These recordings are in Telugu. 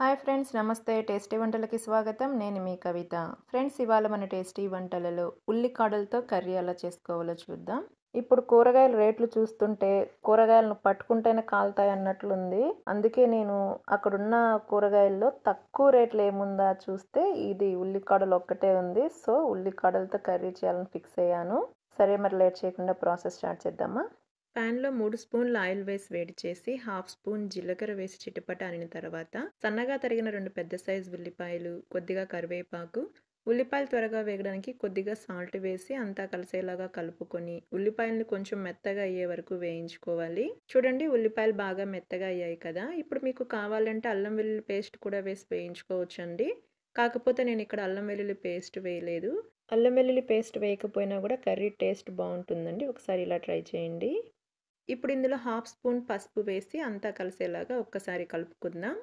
హాయ్ ఫ్రెండ్స్ నమస్తే టేస్టీ వంటలకి స్వాగతం నేను మీ కవిత ఫ్రెండ్స్ ఇవాళ మన టేస్టీ వంటలలో ఉల్లికాడలతో కర్రీ ఎలా చేసుకోవాలో చూద్దాం ఇప్పుడు కూరగాయల రేట్లు చూస్తుంటే కూరగాయలను పట్టుకుంటేనే కాలుతాయి అన్నట్లుంది అందుకే నేను అక్కడున్న కూరగాయల్లో తక్కువ రేట్లు ఏముందా చూస్తే ఇది ఉల్లికాడలు ఒక్కటే ఉంది సో ఉల్లికాడలతో కర్రీ చేయాలని ఫిక్స్ అయ్యాను సరే మరి లేట్ చేయకుండా ప్రాసెస్ స్టార్ట్ చేద్దామా ప్యాన్లో మూడు స్పూన్ల ఆయిల్ వేసి వేడి చేసి హాఫ్ స్పూన్ జీలకర్ర వేసి చిటపట అనిన తర్వాత సన్నగా తరిగిన రెండు పెద్ద సైజు ఉల్లిపాయలు కొద్దిగా కరివేపాకు ఉల్లిపాయలు త్వరగా వేగడానికి కొద్దిగా సాల్ట్ వేసి అంతా కలిసేలాగా కలుపుకొని ఉల్లిపాయలను కొంచెం మెత్తగా అయ్యే వరకు వేయించుకోవాలి చూడండి ఉల్లిపాయలు బాగా మెత్తగా అయ్యాయి కదా ఇప్పుడు మీకు కావాలంటే అల్లం వెల్లుల్లి పేస్ట్ కూడా వేసి వేయించుకోవచ్చు అండి కాకపోతే నేను ఇక్కడ అల్లం వెల్లుల్లి పేస్ట్ వేయలేదు అల్లం వెల్లుల్లి పేస్ట్ వేయకపోయినా కూడా కర్రీ టేస్ట్ బాగుంటుందండి ఒకసారి ఇలా ట్రై చేయండి ఇప్పుడు ఇందులో హాఫ్ స్పూన్ పసుపు వేసి అంతా కలిసేలాగా ఒక్కసారి కలుపుకుందాం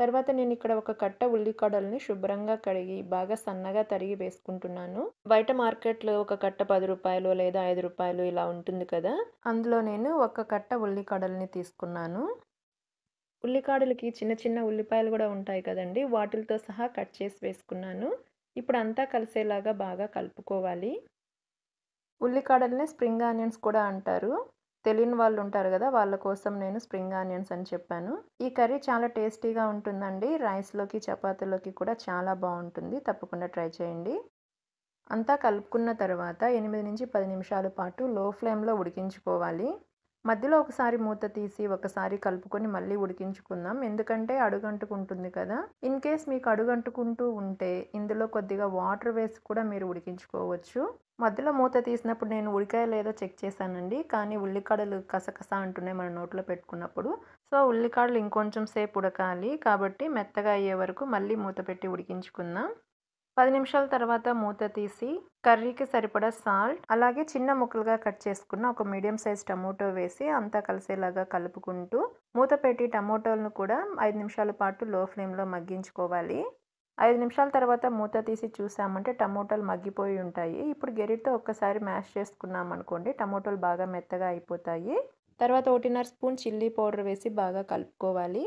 తర్వాత నేను ఇక్కడ ఒక కట్ట ఉల్లికాడల్ని శుభ్రంగా కడిగి బాగా సన్నగా తరిగి వేసుకుంటున్నాను బయట మార్కెట్లో ఒక కట్ట పది రూపాయలు లేదా ఐదు రూపాయలు ఇలా ఉంటుంది కదా అందులో నేను ఒక కట్ట ఉల్లికాడల్ని తీసుకున్నాను ఉల్లికాడలకి చిన్న చిన్న ఉల్లిపాయలు కూడా ఉంటాయి కదండి వాటిలతో సహా కట్ చేసి వేసుకున్నాను ఇప్పుడు అంతా కలిసేలాగా బాగా కలుపుకోవాలి ఉల్లికాడల్ని స్ప్రింగ్ ఆనియన్స్ కూడా అంటారు తెలియని వాళ్ళు ఉంటారు కదా వాళ్ళ కోసం నేను స్ప్రింగ్ ఆనియన్స్ అని చెప్పాను ఈ కర్రీ చాలా టేస్టీగా ఉంటుందండి రైస్లోకి చపాతీలోకి కూడా చాలా బాగుంటుంది తప్పకుండా ట్రై చేయండి అంతా కలుపుకున్న తర్వాత ఎనిమిది నుంచి పది నిమిషాల పాటు లో ఫ్లేమ్లో ఉడికించుకోవాలి మధ్యలో ఒకసారి మూత తీసి ఒకసారి కలుపుకొని మళ్ళీ ఉడికించుకుందాం ఎందుకంటే అడుగంటుకుంటుంది కదా ఇన్ కేస్ మీకు అడుగంటుకుంటూ ఉంటే ఇందులో కొద్దిగా వాటర్ వేసి కూడా మీరు ఉడికించుకోవచ్చు మధ్యలో మూత తీసినప్పుడు నేను ఉల్లికాయలు లేదో చెక్ చేశానండి కానీ ఉల్లికాడలు కసకస అంటున్నాయి మన నోట్లో పెట్టుకున్నప్పుడు సో ఉల్లికాడలు ఇంకొంచెం సేపు ఉడకాలి కాబట్టి మెత్తగా అయ్యే వరకు మళ్ళీ మూత పెట్టి ఉడికించుకుందాం పది నిమిషాల తర్వాత మూత తీసి కర్రీకి సరిపడా సాల్ట్ అలాగే చిన్న ముక్కలుగా కట్ చేసుకున్న ఒక మీడియం సైజ్ టమోటో వేసి అంతా కలిసేలాగా కలుపుకుంటూ మూత పెట్టి టమోటోలను కూడా ఐదు నిమిషాల పాటు లో ఫ్లేమ్లో మగ్గించుకోవాలి ఐదు నిమిషాల తర్వాత మూత తీసి చూసామంటే టమోటాలు మగ్గిపోయి ఉంటాయి ఇప్పుడు గెరిటితో ఒక్కసారి మ్యాష్ చేసుకున్నాం అనుకోండి టమోటాలు బాగా మెత్తగా అయిపోతాయి తర్వాత ఒకటిన్నర స్పూన్ చిల్లీ పౌడర్ వేసి బాగా కలుపుకోవాలి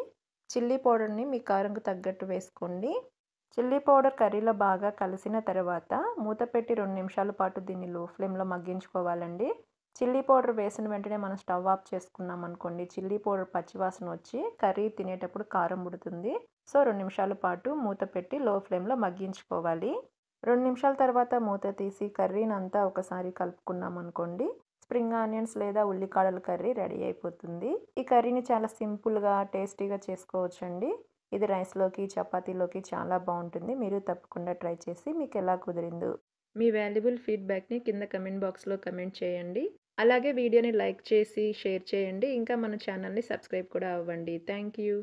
చిల్లీ పౌడర్ని మీ కారంకు తగ్గట్టు వేసుకోండి చిల్లీ పౌడర్ కర్రీలో బాగా కలిసిన తర్వాత మూత పెట్టి రెండు నిమిషాల పాటు దీన్ని లో ఫ్లేమ్లో మగ్గించుకోవాలండి చిల్లీ పౌడర్ వేసిన వెంటనే మనం స్టవ్ ఆఫ్ చేసుకున్నాం అనుకోండి చిల్లీ పౌడర్ పచ్చివాసన వచ్చి కర్రీ తినేటప్పుడు కారం ఉడుతుంది సో రెండు నిమిషాల పాటు మూత పెట్టి లో ఫ్లేమ్లో మగ్గించుకోవాలి రెండు నిమిషాల తర్వాత మూత తీసి కర్రీని అంతా ఒకసారి కలుపుకున్నాం అనుకోండి స్ప్రింగ్ ఆనియన్స్ లేదా ఉల్లికాడల కర్రీ రెడీ అయిపోతుంది ఈ కర్రీని చాలా సింపుల్గా టేస్టీగా చేసుకోవచ్చండి ఇది రైస్లోకి చపాతీలోకి చాలా బాగుంటుంది మీరు తప్పకుండా ట్రై చేసి మీకు ఎలా కుదిరిందో మీ వాల్యుబుల్ ఫీడ్బ్యాక్ని కింద కమెంట్ బాక్స్లో కమెంట్ చేయండి అలాగే వీడియోని లైక్ చేసి షేర్ చేయండి ఇంకా మన ఛానల్ని సబ్స్క్రైబ్ కూడా అవ్వండి థ్యాంక్ యూ